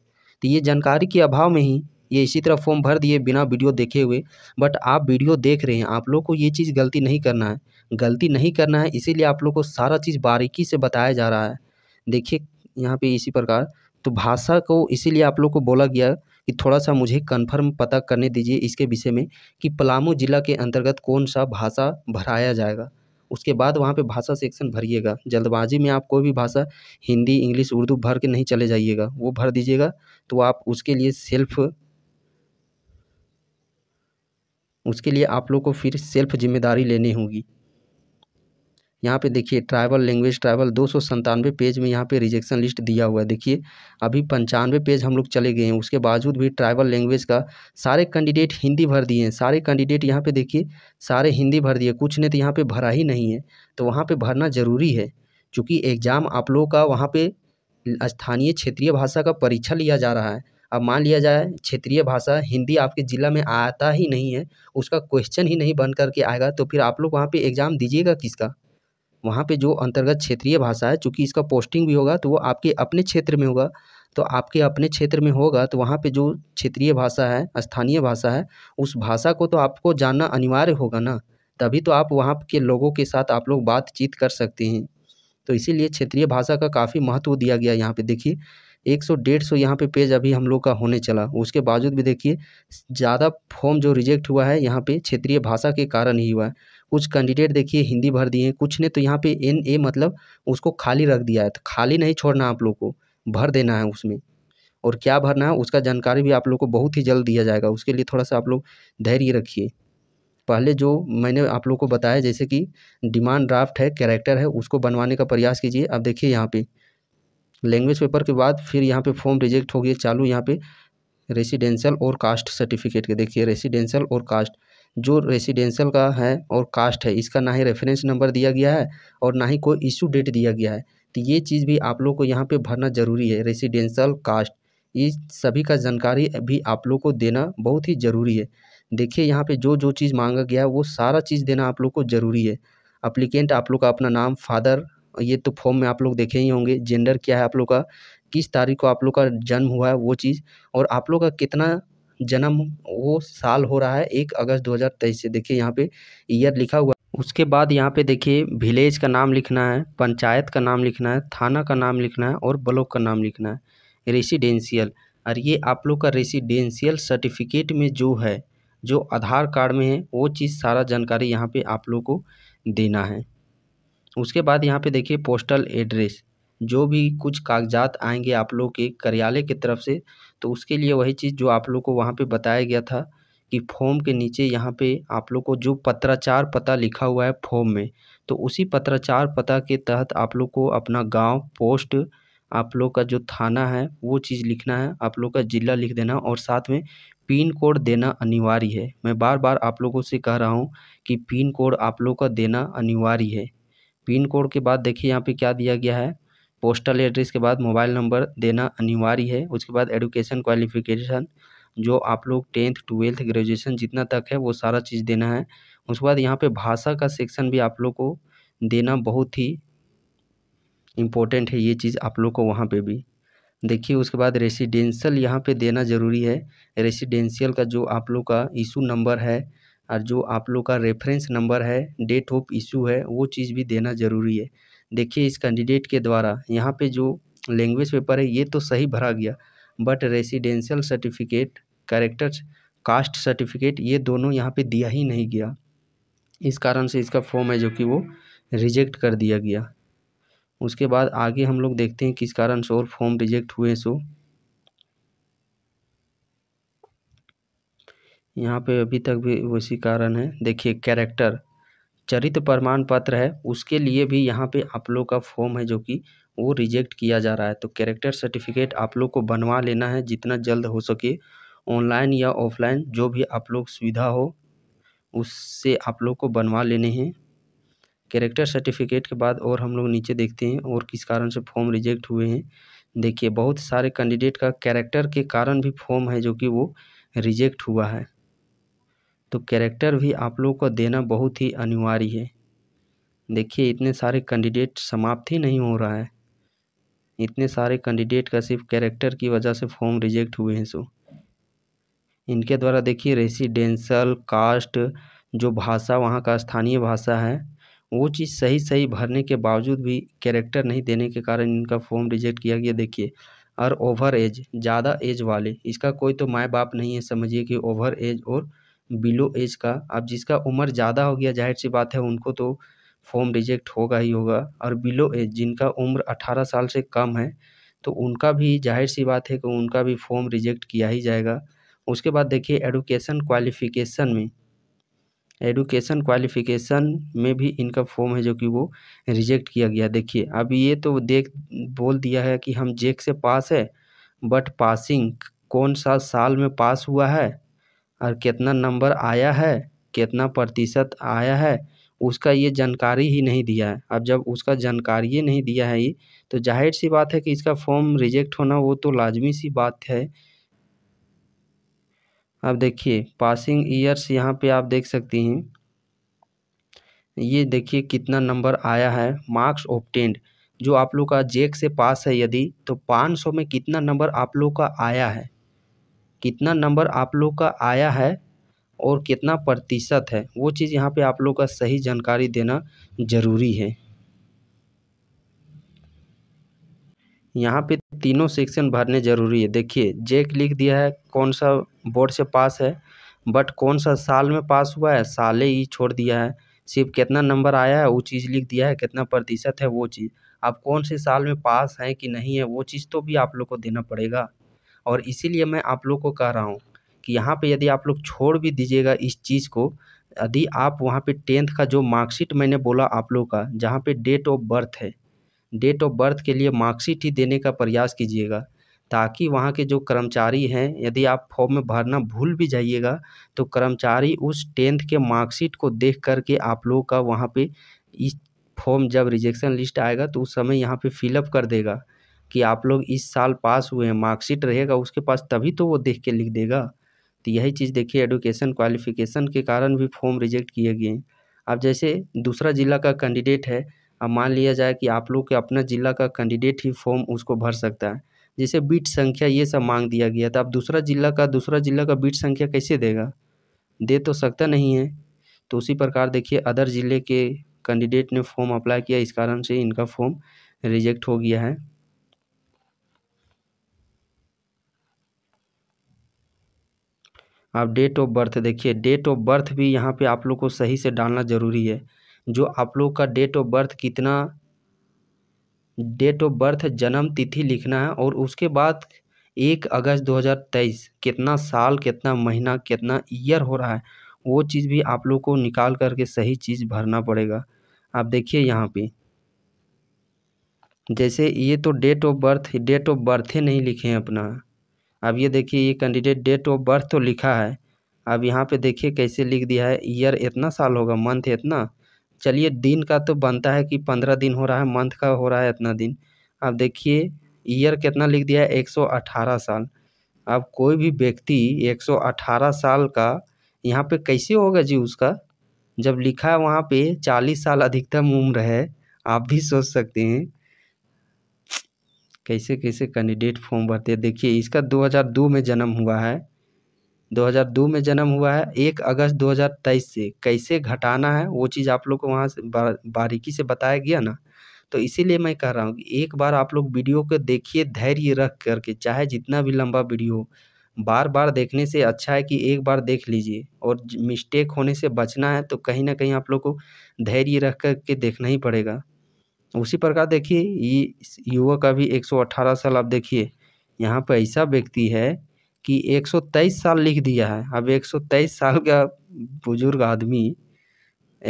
तो ये जानकारी के अभाव में ही ये इसी तरह फॉर्म भर दिए बिना वीडियो देखे हुए बट आप वीडियो देख रहे हैं आप लोग को ये चीज़ गलती नहीं करना है गलती नहीं करना है इसीलिए आप लोग को सारा चीज़ बारीकी से बताया जा रहा है देखिए यहाँ पे इसी प्रकार तो भाषा को इसीलिए आप लोग को बोला गया कि थोड़ा सा मुझे कन्फर्म पता करने दीजिए इसके विषय में कि पलामू ज़िला के अंतर्गत कौन सा भाषा भराया जाएगा उसके बाद वहाँ पर भाषा सेक्शन भरिएगा जल्दबाजी में आप कोई भी भाषा हिंदी इंग्लिश उर्दू भर के नहीं चले जाइएगा वो भर दीजिएगा तो आप उसके लिए सेल्फ उसके लिए आप लोग को फिर सेल्फ जिम्मेदारी लेनी होगी यहाँ पे देखिए ट्राइबल लैंग्वेज ट्राइबल दो सौ संतानवे पेज में यहाँ पे रिजेक्शन लिस्ट दिया हुआ है देखिए अभी पंचानवे पेज हम लोग चले गए हैं उसके बावजूद भी ट्राइबल लैंग्वेज का सारे कैंडिडेट हिंदी भर दिए हैं सारे कैंडिडेट यहाँ पे देखिए सारे हिंदी भर दिए कुछ ने तो यहाँ पर भरा ही नहीं है तो वहाँ पर भरना ज़रूरी है चूँकि एग्ज़ाम आप लोगों का वहाँ पर स्थानीय क्षेत्रीय भाषा का परीक्षा लिया जा रहा है अब मान लिया जाए क्षेत्रीय भाषा हिंदी आपके ज़िला में आता ही नहीं है उसका क्वेश्चन ही नहीं बन करके आएगा तो फिर आप लोग वहाँ पे एग्ज़ाम दीजिएगा किसका वहाँ पे जो अंतर्गत क्षेत्रीय भाषा है चूँकि इसका पोस्टिंग भी होगा तो वो आपके अपने क्षेत्र में होगा तो आपके अपने क्षेत्र में होगा तो वहाँ पे जो क्षेत्रीय भाषा है स्थानीय भाषा है उस भाषा को तो आपको जानना अनिवार्य होगा ना तभी तो आप वहाँ के लोगों के साथ आप लोग बातचीत कर सकते हैं तो इसीलिए क्षेत्रीय भाषा का काफ़ी महत्व दिया गया यहाँ पे देखिए एक सौ डेढ़ सौ यहाँ पे पेज अभी हम लोग का होने चला उसके बावजूद भी देखिए ज़्यादा फॉर्म जो रिजेक्ट हुआ है यहाँ पे क्षेत्रीय भाषा के कारण ही हुआ है कुछ कैंडिडेट देखिए हिंदी भर दिए हैं कुछ ने तो यहाँ पे एन ए मतलब उसको खाली रख दिया है तो खाली नहीं छोड़ना आप लोग को भर देना है उसमें और क्या भरना है उसका जानकारी भी आप लोग को बहुत ही जल्द दिया जाएगा उसके लिए थोड़ा सा आप लोग धैर्य रखिए पहले जो मैंने आप लोग को बताया जैसे कि डिमांड ड्राफ्ट है कैरेक्टर है उसको बनवाने का प्रयास कीजिए अब देखिए यहाँ पे लैंग्वेज पेपर के बाद फिर यहाँ पे फॉर्म रिजेक्ट हो गया चालू यहाँ पे रेसिडेंशियल और कास्ट सर्टिफिकेट के देखिए रेसिडेंशियल और कास्ट जो रेसिडेंशियल का है और कास्ट है इसका ना ही रेफरेंस नंबर दिया गया है और ना ही कोई इशू डेट दिया गया है तो ये चीज़ भी आप लोग को यहाँ पे भरना ज़रूरी है रेसिडेंशियल कास्ट ये सभी का जानकारी भी आप लोग को देना बहुत ही ज़रूरी है देखिए यहाँ पे जो जो चीज़ मांगा गया है वो सारा चीज़ देना आप लोग को ज़रूरी है अप्लीकेंट आप लोग का अपना नाम फादर ये तो फॉर्म में आप लोग देखे ही होंगे जेंडर क्या है आप लोग का किस तारीख को आप लोग का जन्म हुआ है वो चीज़ और आप लोग का कितना जन्म वो साल हो रहा है एक अगस्त 2023 से देखिए यहाँ पे ईयर लिखा हुआ उसके बाद यहाँ पे देखिए विलेज का नाम लिखना है पंचायत का नाम लिखना है थाना का नाम लिखना है और ब्लॉक का नाम लिखना है रेसिडेंशियल और ये आप लोग का रेसिडेंशियल सर्टिफिकेट में जो है जो आधार कार्ड में है वो चीज़ सारा जानकारी यहाँ पे आप लोग को देना है उसके बाद यहाँ पे देखिए पोस्टल एड्रेस जो भी कुछ कागजात आएंगे आप लोग के कार्यालय की तरफ से तो उसके लिए वही चीज़ जो आप लोग को वहाँ पर बताया गया था कि फॉर्म के नीचे यहाँ पे आप लोग को जो पत्राचार पता लिखा हुआ है फॉर्म में तो उसी पत्राचार पता के तहत आप लोग को अपना गांव पोस्ट आप लोग का जो थाना है वो चीज़ लिखना है आप लोग का ज़िला लिख देना और साथ में पिन कोड देना अनिवार्य है मैं बार बार आप लोगों से कह रहा हूँ कि पिन कोड आप लोग का देना अनिवार्य है पिन कोड के बाद देखिए यहाँ पर क्या दिया गया है पोस्टल एड्रेस के बाद मोबाइल नंबर देना अनिवार्य है उसके बाद एडुकेशन क्वालिफिकेशन जो आप लोग टेंथ ट्वेल्थ ग्रेजुएशन जितना तक है वो सारा चीज़ देना है उसके बाद यहाँ पे भाषा का सेक्शन भी आप लोग को देना बहुत ही इम्पोर्टेंट है ये चीज़ आप लोग को वहाँ पे भी देखिए उसके बाद रेसिडेंशियल यहाँ पे देना ज़रूरी है रेसिडेंशियल का जो आप लोग का इशू नंबर है और जो आप लोग का reference number date date of इशू है वो चीज़ भी देना ज़रूरी है देखिए इस कैंडिडेट के द्वारा यहाँ पे जो लैंग्वेज पेपर है ये तो सही भरा गया but residential certificate character caste certificate ये दोनों यहाँ पे दिया ही नहीं गया इस कारण से इसका फॉर्म है जो कि वो रिजेक्ट कर दिया गया उसके बाद आगे हम लोग देखते हैं किस कारण से और फॉर्म रिजेक्ट हुए सो यहाँ पे अभी तक भी उसी कारण है देखिए कैरेक्टर चरित्र प्रमाण पत्र है उसके लिए भी यहाँ पे आप लोग का फॉर्म है जो कि वो रिजेक्ट किया जा रहा है तो कैरेक्टर सर्टिफिकेट आप लोग को बनवा लेना है जितना जल्द हो सके ऑनलाइन या ऑफलाइन जो भी आप लोग सुविधा हो उससे आप लोग को बनवा लेने हैं कैरेक्टर सर्टिफिकेट के बाद और हम लोग नीचे देखते हैं और किस कारण से फॉर्म रिजेक्ट हुए हैं देखिए बहुत सारे कैंडिडेट का कैरेक्टर के कारण भी फॉर्म है जो कि वो रिजेक्ट हुआ है तो कैरेक्टर भी आप लोगों को देना बहुत ही अनिवार्य है देखिए इतने सारे कैंडिडेट समाप्त ही नहीं हो रहा है इतने सारे कैंडिडेट का सिर्फ कैरेक्टर की वजह से फॉर्म रिजेक्ट हुए हैं सो इनके द्वारा देखिए रेसिडेंशल कास्ट जो भाषा वहाँ का स्थानीय भाषा है वो चीज़ सही सही भरने के बावजूद भी कैरेक्टर नहीं देने के कारण इनका फॉर्म रिजेक्ट किया गया देखिए और ओवर एज ज़्यादा एज वाले इसका कोई तो माए बाप नहीं है समझिए कि ओवर एज और बिलो एज का अब जिसका उम्र ज़्यादा हो गया जाहिर सी बात है उनको तो फॉर्म रिजेक्ट होगा ही होगा और बिलो एज जिनका उम्र अठारह साल से कम है तो उनका भी जाहिर सी बात है कि उनका भी फॉर्म रिजेक्ट किया ही जाएगा उसके बाद देखिए एडुकेशन क्वालिफ़िकेशन में एडुकेशन क्वालिफ़िकेशन में भी इनका फॉर्म है जो कि वो रिजेक्ट किया गया देखिए अब ये तो देख बोल दिया है कि हम जेक से पास है बट पासिंग कौन सा साल में पास हुआ है और कितना नंबर आया है कितना प्रतिशत आया है उसका ये जानकारी ही नहीं दिया है अब जब उसका जानकारी नहीं दिया है ये तो जाहिर सी बात है कि इसका फॉर्म रिजेक्ट होना वो तो लाजमी सी बात है अब देखिए पासिंग ईयर्स यहाँ पे आप देख सकती हैं ये देखिए कितना नंबर आया है मार्क्स ऑप्टेंड जो आप लोग का जेक से पास है यदि तो 500 में कितना नंबर आप लोग का आया है कितना नंबर आप लोग का आया है और कितना प्रतिशत है वो चीज़ यहाँ पे आप लोग का सही जानकारी देना ज़रूरी है यहाँ पे तीनों सेक्शन भरने ज़रूरी है देखिए जेक लिख दिया है कौन सा बोर्ड से पास है बट कौन सा साल में पास हुआ है साले ही छोड़ दिया है सिर्फ कितना नंबर आया है वो चीज़ लिख दिया है कितना प्रतिशत है वो चीज़ आप कौन से साल में पास हैं कि नहीं है वो चीज़ तो भी आप लोग को देना पड़ेगा और इसीलिए मैं आप लोग को कह रहा हूँ कि यहाँ पे यदि आप लोग छोड़ भी दीजिएगा इस चीज़ को यदि आप वहाँ पे टेंथ का जो मार्कशीट मैंने बोला आप लोग का जहाँ पे डेट ऑफ बर्थ है डेट ऑफ बर्थ के लिए मार्कशीट ही देने का प्रयास कीजिएगा ताकि वहाँ के जो कर्मचारी हैं यदि आप फॉर्म में भरना भूल भी जाइएगा तो कर्मचारी उस टेंथ के मार्कशीट को देख करके आप लोग का वहाँ पर इस फॉर्म जब रिजेक्शन लिस्ट आएगा तो उस समय यहाँ पर फिलअप कर देगा कि आप लोग इस साल पास हुए हैं मार्कशीट रहेगा उसके पास तभी तो वो देख के लिख देगा तो यही चीज़ देखिए एडुकेशन क्वालिफिकेशन के कारण भी फॉर्म रिजेक्ट किए गए हैं अब जैसे दूसरा ज़िला का कैंडिडेट है अब मान लिया जाए कि आप लोग के अपना ज़िला का कैंडिडेट ही फॉर्म उसको भर सकता है जैसे बीट संख्या ये सब मांग दिया गया था तो अब दूसरा ज़िला का दूसरा ज़िला का बीट संख्या कैसे देगा दे तो सकता नहीं है तो उसी प्रकार देखिए अदर ज़िले के कैंडिडेट ने फॉर्म अप्लाई किया इस कारण से इनका फॉर्म रिजेक्ट हो गया है आप डेट ऑफ़ बर्थ देखिए डेट ऑफ़ बर्थ भी यहाँ पे आप लोग को सही से डालना ज़रूरी है जो आप लोग का डेट ऑफ़ बर्थ कितना डेट ऑफ़ बर्थ जन्म तिथि लिखना है और उसके बाद एक अगस्त 2023 कितना साल कितना महीना कितना ईयर हो रहा है वो चीज़ भी आप लोग को निकाल करके सही चीज़ भरना पड़ेगा आप देखिए यहाँ पे जैसे ये तो date of birth date of birth ही नहीं लिखे हैं अपना अब ये देखिए ये कैंडिडेट डेट ऑफ बर्थ तो लिखा है अब यहाँ पे देखिए कैसे लिख दिया है ईयर इतना साल होगा मंथ इतना चलिए दिन का तो बनता है कि पंद्रह दिन हो रहा है मंथ का हो रहा है इतना दिन अब देखिए ईयर कितना लिख दिया है एक सौ अठारह साल अब कोई भी व्यक्ति एक सौ अठारह साल का यहाँ पे कैसे होगा जी उसका जब लिखा है वहाँ पर चालीस साल अधिकतम उम्र है आप भी सोच सकते हैं कैसे कैसे कैंडिडेट फॉर्म भरते हैं देखिए इसका 2002 में जन्म हुआ है 2002 में जन्म हुआ है एक अगस्त 2023 से कैसे घटाना है वो चीज़ आप लोग को वहाँ से बारीकी से बताया गया ना तो इसीलिए मैं कह रहा हूँ कि एक बार आप लोग वीडियो को देखिए धैर्य रख करके चाहे जितना भी लंबा वीडियो हो बार बार देखने से अच्छा है कि एक बार देख लीजिए और मिस्टेक होने से बचना है तो कहीं ना कहीं आप लोग को धैर्य रख कर के देखना ही पड़ेगा उसी प्रकार देखिए युवक अभी 118 साल आप देखिए यहाँ पर ऐसा व्यक्ति है कि 123 साल लिख दिया है अब 123 साल का बुजुर्ग आदमी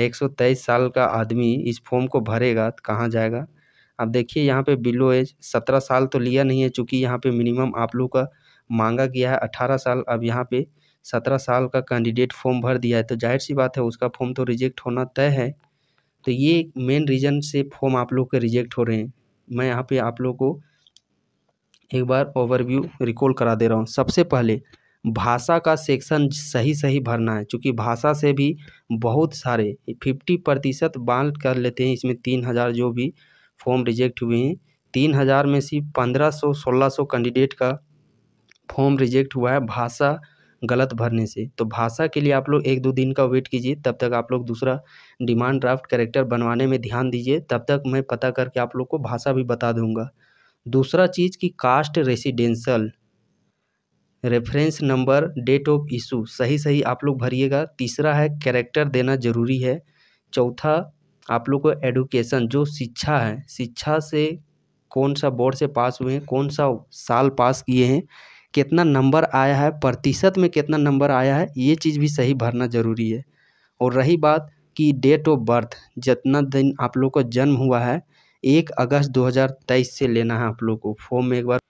123 साल का आदमी इस फॉर्म को भरेगा तो कहाँ जाएगा अब देखिए यहाँ पे बिलो एज सत्रह साल तो लिया नहीं है चूँकि यहाँ पे मिनिमम आप लोग का मांगा गया है अठारह साल अब यहाँ पे सत्रह साल का कैंडिडेट फॉर्म भर दिया है तो जाहिर सी बात है उसका फॉर्म तो रिजेक्ट होना तय है तो ये मेन रीज़न से फॉर्म आप लोग के रिजेक्ट हो रहे हैं मैं यहाँ पे आप लोग को एक बार ओवरव्यू रिकॉल करा दे रहा हूँ सबसे पहले भाषा का सेक्शन सही सही भरना है क्योंकि भाषा से भी बहुत सारे फिफ्टी प्रतिशत बाल कर लेते हैं इसमें तीन हज़ार जो भी फॉर्म रिजेक्ट हुए हैं तीन हज़ार में से पंद्रह सौ सोलह सौ कैंडिडेट का फॉर्म रिजेक्ट हुआ है भाषा गलत भरने से तो भाषा के लिए आप लोग एक दो दिन का वेट कीजिए तब तक आप लोग दूसरा डिमांड ड्राफ्ट करेक्टर बनवाने में ध्यान दीजिए तब तक मैं पता करके आप लोग को भाषा भी बता दूंगा दूसरा चीज़ कि caste residential reference number date of issue सही सही आप लोग भरिएगा तीसरा है कैरेक्टर देना ज़रूरी है चौथा आप लोग को एडुकेशन जो शिक्षा है शिक्षा से कौन सा बोर्ड से पास हुए हैं कौन सा साल पास किए हैं कितना नंबर आया है प्रतिशत में कितना नंबर आया है ये चीज़ भी सही भरना ज़रूरी है और रही बात कि डेट ऑफ बर्थ जितना दिन आप लोग का जन्म हुआ है एक अगस्त 2023 से लेना है आप लोग को फॉर्म में एक बार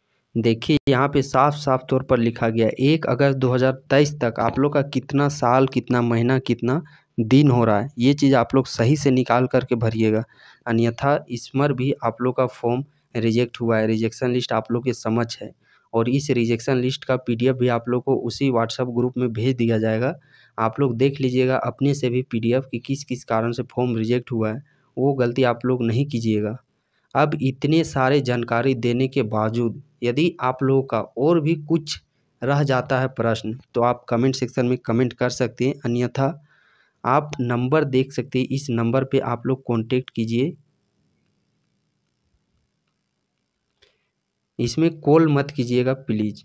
देखिए यहाँ पे साफ साफ तौर पर लिखा गया एक अगस्त 2023 तक आप लोग का कितना साल कितना महीना कितना दिन हो रहा है ये चीज़ आप लोग सही से निकाल करके भरिएगा अन्यथा इसमर भी आप लोग का फॉर्म रिजेक्ट हुआ है रिजेक्शन लिस्ट आप लोग के समझ है और इस रिजेक्शन लिस्ट का पी भी आप लोग को उसी व्हाट्सअप ग्रुप में भेज दिया जाएगा आप लोग देख लीजिएगा अपने से भी पी कि किस किस कारण से फॉर्म रिजेक्ट हुआ है वो गलती आप लोग नहीं कीजिएगा अब इतने सारे जानकारी देने के बावजूद यदि आप लोगों का और भी कुछ रह जाता है प्रश्न तो आप कमेंट सेक्शन में कमेंट कर सकते हैं अन्यथा आप नंबर देख सकते हैं इस नंबर पे आप लोग कांटेक्ट कीजिए इसमें कॉल मत कीजिएगा प्लीज़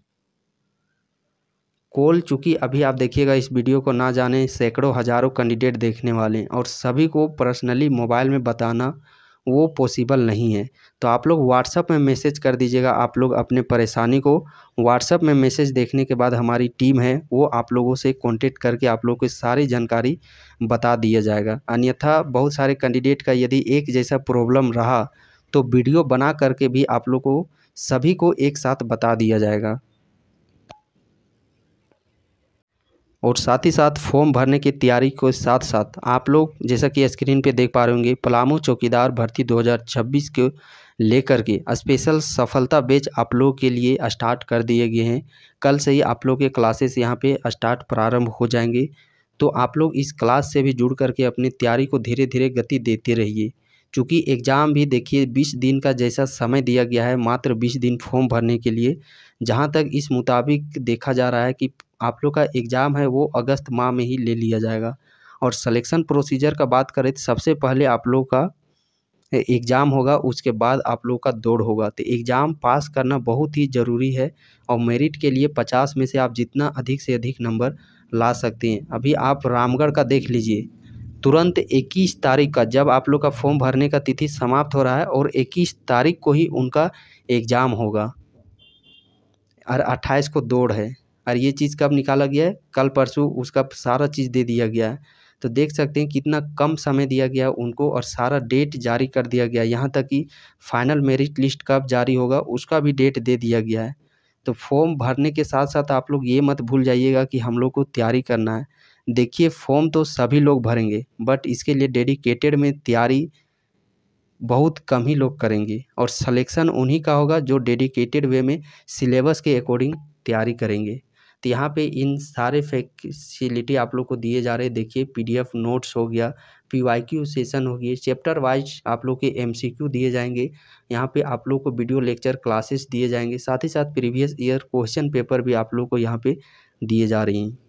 कॉल चूँकि अभी आप देखिएगा इस वीडियो को ना जाने सैकड़ों हज़ारों कैंडिडेट देखने वाले हैं और सभी को पर्सनली मोबाइल में बताना वो पॉसिबल नहीं है तो आप लोग व्हाट्सअप में मैसेज कर दीजिएगा आप लोग अपने परेशानी को व्हाट्सअप में मैसेज देखने के बाद हमारी टीम है वो आप लोगों से कांटेक्ट करके आप लोगों को सारी जानकारी बता दिया जाएगा अन्यथा बहुत सारे कैंडिडेट का यदि एक जैसा प्रॉब्लम रहा तो वीडियो बना करके भी आप लोग को सभी को एक साथ बता दिया जाएगा और साथ ही साथ फॉर्म भरने की तैयारी के साथ साथ आप लोग जैसा कि स्क्रीन पे देख पा रहे होंगे पलामू चौकीदार भर्ती 2026 के लेकर के स्पेशल सफलता बेच आप लोग के लिए स्टार्ट कर दिए गए हैं कल से ही आप लोग के क्लासेस यहाँ पे स्टार्ट प्रारंभ हो जाएंगे तो आप लोग इस क्लास से भी जुड़ करके अपनी तैयारी को धीरे धीरे गति देते रहिए चूँकि एग्ज़ाम भी देखिए बीस दिन का जैसा समय दिया गया है मात्र बीस दिन फॉर्म भरने के लिए जहाँ तक इस मुताबिक देखा जा रहा है कि आप लोग का एग्ज़ाम है वो अगस्त माह में ही ले लिया जाएगा और सलेक्शन प्रोसीजर का बात करें तो सबसे पहले आप लोग का एग्ज़ाम होगा उसके बाद आप लोग का दौड़ होगा तो एग्ज़ाम पास करना बहुत ही ज़रूरी है और मेरिट के लिए पचास में से आप जितना अधिक से अधिक नंबर ला सकते हैं अभी आप रामगढ़ का देख लीजिए तुरंत इक्कीस तारीख का जब आप लोग का फॉर्म भरने का तिथि समाप्त हो रहा है और इक्कीस तारीख को ही उनका एग्ज़ाम होगा और अट्ठाईस को दौड़ है और ये चीज़ कब निकाला गया है कल परसों उसका सारा चीज़ दे दिया गया है तो देख सकते हैं कितना कम समय दिया गया उनको और सारा डेट जारी कर दिया गया यहाँ तक कि फाइनल मेरिट लिस्ट कब जारी होगा उसका भी डेट दे दिया गया है तो फॉर्म भरने के साथ साथ आप लोग ये मत भूल जाइएगा कि हम लोग को तैयारी करना है देखिए फॉर्म तो सभी लोग भरेंगे बट इसके लिए डेडिकेटेड में तैयारी बहुत कम ही लोग करेंगे और सलेक्शन उन्हीं का होगा जो डेडिकेटेड वे में सिलेबस के अकॉर्डिंग तैयारी करेंगे तो यहाँ पे इन सारे फैसिलिटी आप लोग को दिए जा रहे हैं देखिए पीडीएफ नोट्स हो गया पीवाईक्यू सेशन हो गए चैप्टर वाइज आप लोग के एमसीक्यू दिए जाएंगे यहाँ पे आप लोग को वीडियो लेक्चर क्लासेस दिए जाएंगे साथ ही साथ प्रीवियस ईयर क्वेश्चन पेपर भी आप लोग को यहाँ पर दिए जा रही हैं